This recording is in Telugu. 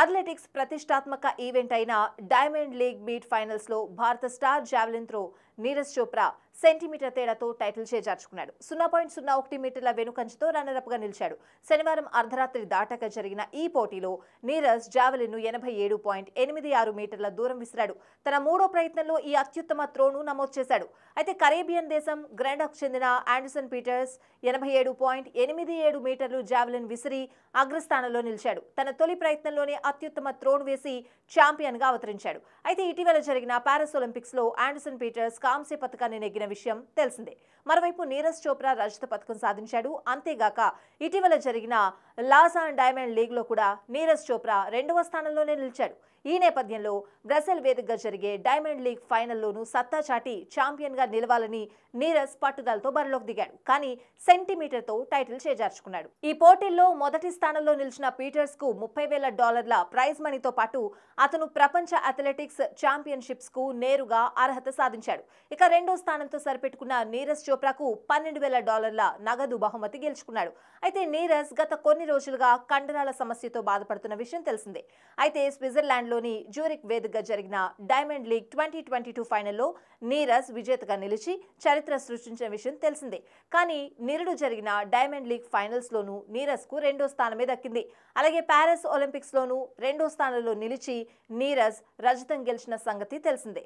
అథ్లెటిక్స్ ప్రతిష్టాత్మక ఈవెంట్ అయిన డైమండ్ లీగ్ మీట్ ఫైనల్స్లో భారత star javelin throw Neeraj Chopra centimeter తేడాతో టైటిల్ చేజార్చుకున్నాడు సున్నా పాయింట్ సున్నా ఒకటి మీటర్ల వెనుకంచుతో గా నిలిచాడు శనివారం అర్ధరాత్రి దాటాక జరిగిన ఈ పోటీలో నీరజ్ జావెలిన్ను ఎనభై ఏడు పాయింట్ ఎనిమిది ఆరు మీటర్ల దూరం విసిరాడు తన మూడో ప్రయత్నంలో ఈ అత్యుత్తమ త్రోను నమోదు చేశాడు అయితే కరేబియన్ దేశం గ్రాండాకు చెందిన ఆండర్సన్ పీటర్స్ ఎనభై ఏడు పాయింట్ ఎనిమిది ఏడు మీటర్లు జావెలిన్ విసిరి అగ్రస్థానంలో నిలిచాడు తన తొలి ప్రయత్నంలోనే అత్యుత్తమ త్రోను వేసి ఛాంపియన్ గా అవతరించాడు అయితే ఇటీవల జరిగిన పారిస్ లో ఆండర్సన్ పీటర్స్ కాంస్య పథకాన్ని నెగ్గిన విషయం తెలిసిందే మరోవైపు నీరజ్ చోప్రా రజత పథకం సాధించాడు అంతేగాక ఇటీవల జరిగిన లాస్ అండ్ డైమండ్ లీగ్లో కూడా నీరజ్ చోప్రా రెండవ స్థానంలోనే నిలిచాడు ఈ నేపథ్యంలో బ్రసెల్ వేదికగా జరిగే డైమండ్ లీగ్ ఫైనల్లోనూ సత్తా చాటి ఛాంపియన్గా నిలవాలని నీరజ్ పట్టుదలతో బరిలోకి దిగాడు కానీ సెంటీమీటర్తో టైటిల్ చేజార్చుకున్నాడు ఈ పోటీల్లో మొదటి స్థానంలో నిలిచిన పీటర్స్ కు ముప్పై వేల డాలర్ల ప్రైజ్ మనీతో పాటు అతను ప్రపంచ అథ్లెటిక్స్ ఛాంపియన్షిప్స్ కు నేరుగా అర్హత సాధించాడు ఇక రెండో స్థానంతో సరిపెట్టుకున్న నీరజ్ చోప్రాకు పన్నెండు వేల డాలర్ల నగదు బహుమతి గెలుచుకున్నాడు అయితే నీరజ్ గత కొన్ని రోజులుగా కండరాల సమస్యతో బాధపడుతున్న విషయం తెలిసిందే అయితే స్విట్జర్లాండ్లోని జ్యూరిక్ వేదికగా జరిగిన diamond league twenty twenty two ఫైనల్లో నీరజ్ విజేతగా నిలిచి చరిత్ర సృష్టించిన విషయం తెలిసిందే కానీ నిరుడు జరిగిన డైమండ్ లీగ్ ఫైనల్స్లోనూ నీరజ్కు రెండో స్థానమే దక్కింది అలాగే ప్యారిస్ ఒలింపిక్స్లోనూ రెండో స్థానంలో నిలిచి నీరజ్ రజతం గెలిచిన సంగతి తెలిసిందే